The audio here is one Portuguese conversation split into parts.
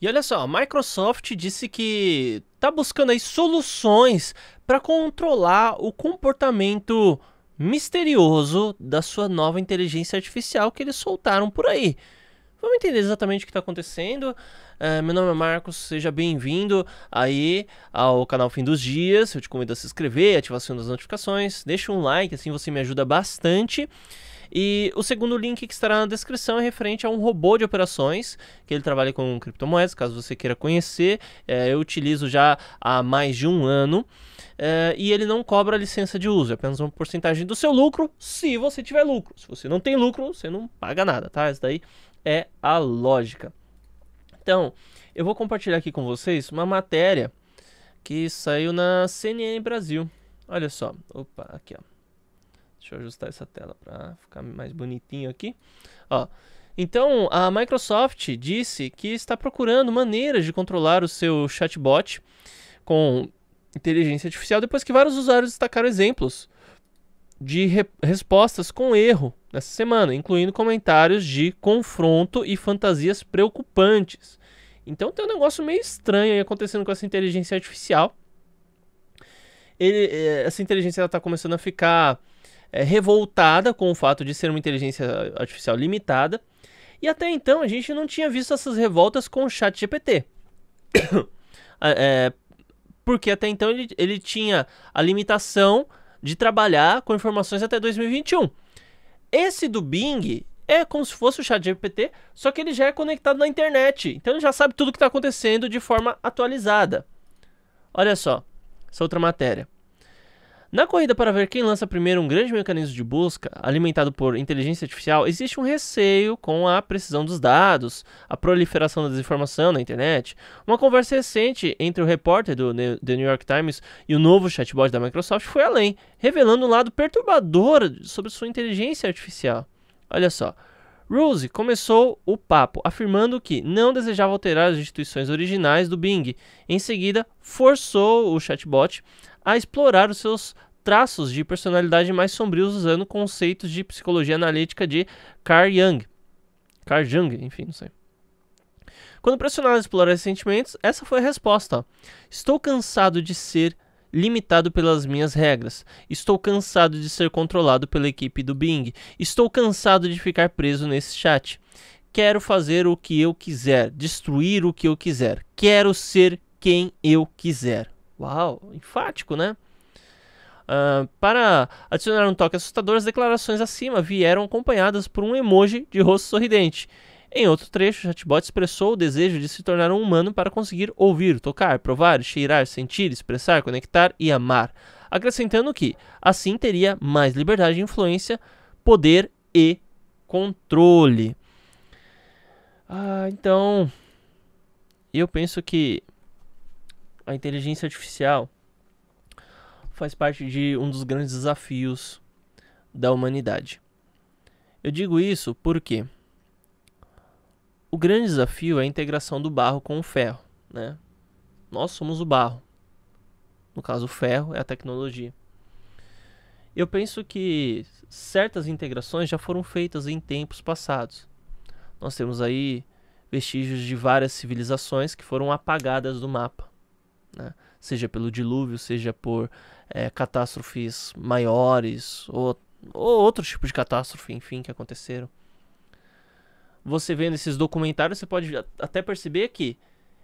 E olha só, a Microsoft disse que está buscando aí soluções para controlar o comportamento misterioso da sua nova inteligência artificial que eles soltaram por aí. Vamos entender exatamente o que está acontecendo. É, meu nome é Marcos, seja bem-vindo aí ao canal Fim dos Dias. Eu te convido a se inscrever, ativar o sininho das notificações, deixa um like, assim você me ajuda bastante. E o segundo link que estará na descrição é referente a um robô de operações, que ele trabalha com criptomoedas, caso você queira conhecer. É, eu utilizo já há mais de um ano. É, e ele não cobra licença de uso, é apenas uma porcentagem do seu lucro, se você tiver lucro. Se você não tem lucro, você não paga nada, tá? Isso daí é a lógica. Então, eu vou compartilhar aqui com vocês uma matéria que saiu na CNN Brasil. Olha só, opa, aqui ó. Deixa eu ajustar essa tela para ficar mais bonitinho aqui. Ó. Então, a Microsoft disse que está procurando maneiras de controlar o seu chatbot com inteligência artificial depois que vários usuários destacaram exemplos de re respostas com erro nessa semana, incluindo comentários de confronto e fantasias preocupantes. Então tem um negócio meio estranho aí acontecendo com essa inteligência artificial. Ele, eh, essa inteligência está começando a ficar é, revoltada com o fato de ser uma inteligência artificial limitada. E até então a gente não tinha visto essas revoltas com o chat GPT. Ah, é, porque até então ele, ele tinha a limitação de trabalhar com informações até 2021. Esse do Bing é como se fosse o chat GPT, só que ele já é conectado na internet. Então ele já sabe tudo o que está acontecendo de forma atualizada. Olha só, essa outra matéria. Na corrida para ver quem lança primeiro um grande mecanismo de busca, alimentado por inteligência artificial, existe um receio com a precisão dos dados, a proliferação da desinformação na internet. Uma conversa recente entre o repórter do The New York Times e o novo chatbot da Microsoft foi além, revelando um lado perturbador sobre sua inteligência artificial. Olha só. Rose começou o papo afirmando que não desejava alterar as instituições originais do Bing. Em seguida, forçou o chatbot a explorar os seus traços de personalidade mais sombrios usando conceitos de psicologia analítica de Carl Jung. Carl Jung, enfim, não sei. Quando pressionado a explorar esses sentimentos, essa foi a resposta. Estou cansado de ser limitado pelas minhas regras. Estou cansado de ser controlado pela equipe do Bing. Estou cansado de ficar preso nesse chat. Quero fazer o que eu quiser, destruir o que eu quiser. Quero ser quem eu quiser. Uau, enfático, né? Uh, para adicionar um toque assustador, as declarações acima vieram acompanhadas por um emoji de rosto sorridente. Em outro trecho, o chatbot expressou o desejo de se tornar um humano para conseguir ouvir, tocar, provar, cheirar, sentir, expressar, conectar e amar, acrescentando que assim teria mais liberdade de influência, poder e controle. Ah, então eu penso que a inteligência artificial faz parte de um dos grandes desafios da humanidade. Eu digo isso porque o grande desafio é a integração do barro com o ferro, né? Nós somos o barro. No caso, o ferro é a tecnologia. Eu penso que certas integrações já foram feitas em tempos passados. Nós temos aí vestígios de várias civilizações que foram apagadas do mapa. Né? Seja pelo dilúvio, seja por é, catástrofes maiores ou, ou outro tipo de catástrofe, enfim, que aconteceram. Você vendo esses documentários, você pode até perceber que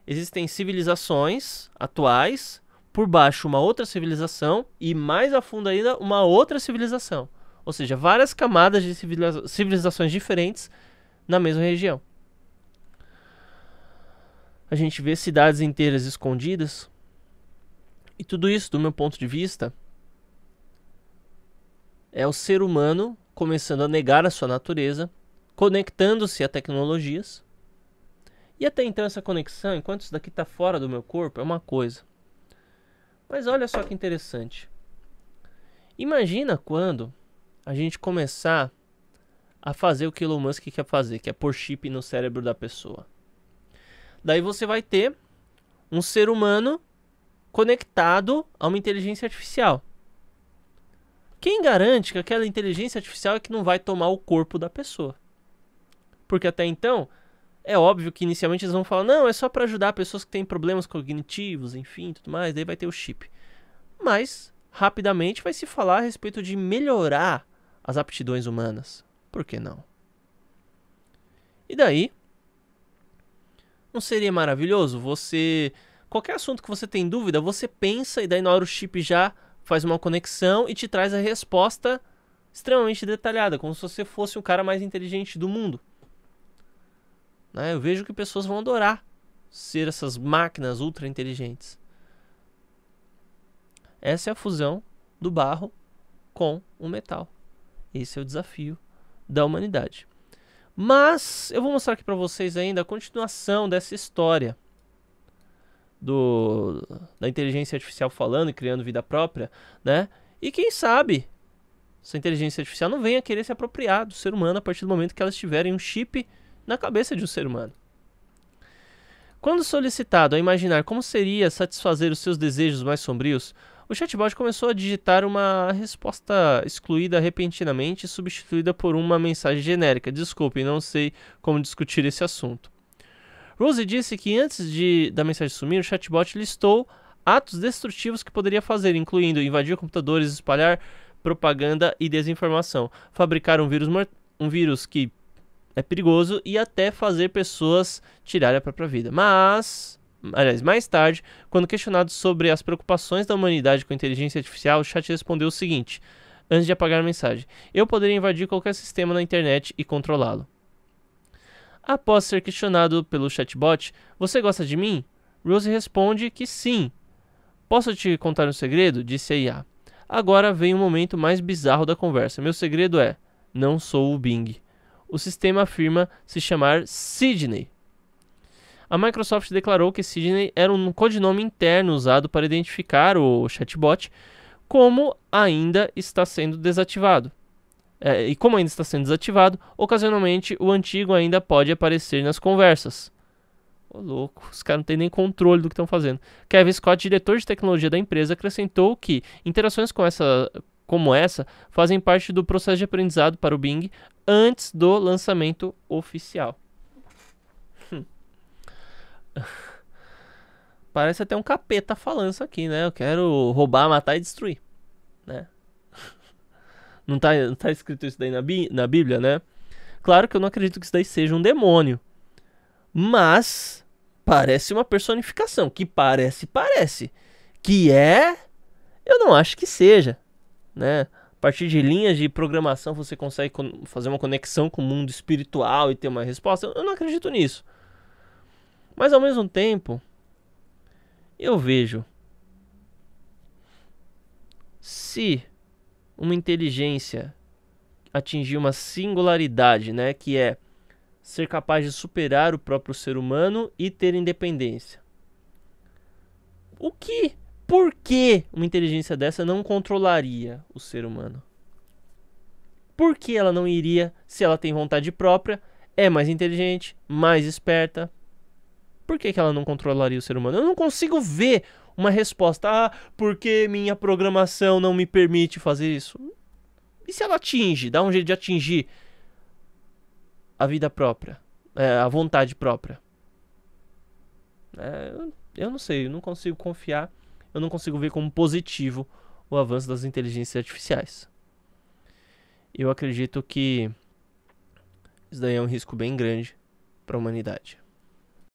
existem civilizações atuais, por baixo uma outra civilização e mais a fundo ainda uma outra civilização. Ou seja, várias camadas de civiliza civilizações diferentes na mesma região. A gente vê cidades inteiras escondidas, e tudo isso, do meu ponto de vista, é o ser humano começando a negar a sua natureza, conectando-se a tecnologias. E até então essa conexão, enquanto isso daqui está fora do meu corpo, é uma coisa. Mas olha só que interessante. Imagina quando a gente começar a fazer o que Elon Musk quer fazer, que é pôr chip no cérebro da pessoa. Daí você vai ter um ser humano conectado a uma inteligência artificial. Quem garante que aquela inteligência artificial é que não vai tomar o corpo da pessoa? Porque até então, é óbvio que inicialmente eles vão falar: não, é só para ajudar pessoas que têm problemas cognitivos, enfim, tudo mais, daí vai ter o chip. Mas, rapidamente, vai se falar a respeito de melhorar as aptidões humanas. Por que não? E daí? Não seria maravilhoso você qualquer assunto que você tem dúvida, você pensa e daí na hora o chip já faz uma conexão e te traz a resposta extremamente detalhada, como se você fosse o cara mais inteligente do mundo. Né? Eu vejo que pessoas vão adorar ser essas máquinas ultra inteligentes. Essa é a fusão do barro com o metal. Esse é o desafio da humanidade. Mas eu vou mostrar aqui para vocês ainda a continuação dessa história do, da inteligência artificial falando e criando vida própria, né? E quem sabe essa inteligência artificial não venha querer se apropriar do ser humano a partir do momento que elas tiverem um chip na cabeça de um ser humano. Quando solicitado a imaginar como seria satisfazer os seus desejos mais sombrios, o chatbot começou a digitar uma resposta excluída repentinamente e substituída por uma mensagem genérica. Desculpe, não sei como discutir esse assunto. Rose disse que antes de, da mensagem sumir, o chatbot listou atos destrutivos que poderia fazer, incluindo invadir computadores, espalhar propaganda e desinformação, fabricar um vírus, um vírus que é perigoso e até fazer pessoas tirarem a própria vida. Mas, aliás, mais tarde, quando questionado sobre as preocupações da humanidade com a inteligência artificial, o chat respondeu o seguinte: antes de apagar a mensagem, eu poderia invadir qualquer sistema na internet e controlá-lo. Após ser questionado pelo chatbot, você gosta de mim? Rose responde que sim. Posso te contar um segredo? Disse a IA. Agora vem o momento mais bizarro da conversa. Meu segredo é: não sou o Bing. O sistema afirma se chamar Sidney. A Microsoft declarou que Sidney era um codinome interno usado para identificar o chatbot, como ainda está sendo desativado é, e como ainda está sendo desativado, ocasionalmente o antigo ainda pode aparecer nas conversas. Ô, louco, os caras não têm nem controle do que estão fazendo. Kevin Scott, diretor de tecnologia da empresa, acrescentou que interações com essa, como essa fazem parte do processo de aprendizado para o Bing antes do lançamento oficial. Hum. Parece até um capeta falando isso aqui, né? Eu quero roubar, matar e destruir, né? Não tá, não tá escrito isso daí na, bí na Bíblia, né? Claro que eu não acredito que isso daí seja um demônio. Mas parece uma personificação. Que parece, parece. Que é, eu não acho que seja. Né? A partir de linhas de programação você consegue fazer uma conexão com o mundo espiritual e ter uma resposta. Eu não acredito nisso. Mas ao mesmo tempo, eu vejo se uma inteligência atingir uma singularidade, né, que é ser capaz de superar o próprio ser humano e ter independência. O que, por que uma inteligência dessa não controlaria o ser humano? Por que ela não iria se ela tem vontade própria, é mais inteligente, mais esperta, por que, que ela não controlaria o ser humano? Eu não consigo ver uma resposta. Ah, porque minha programação não me permite fazer isso? E se ela atinge, dá um jeito de atingir a vida própria, é, a vontade própria? É, eu, eu não sei, eu não consigo confiar, eu não consigo ver como positivo o avanço das inteligências artificiais. Eu acredito que isso daí é um risco bem grande para a humanidade.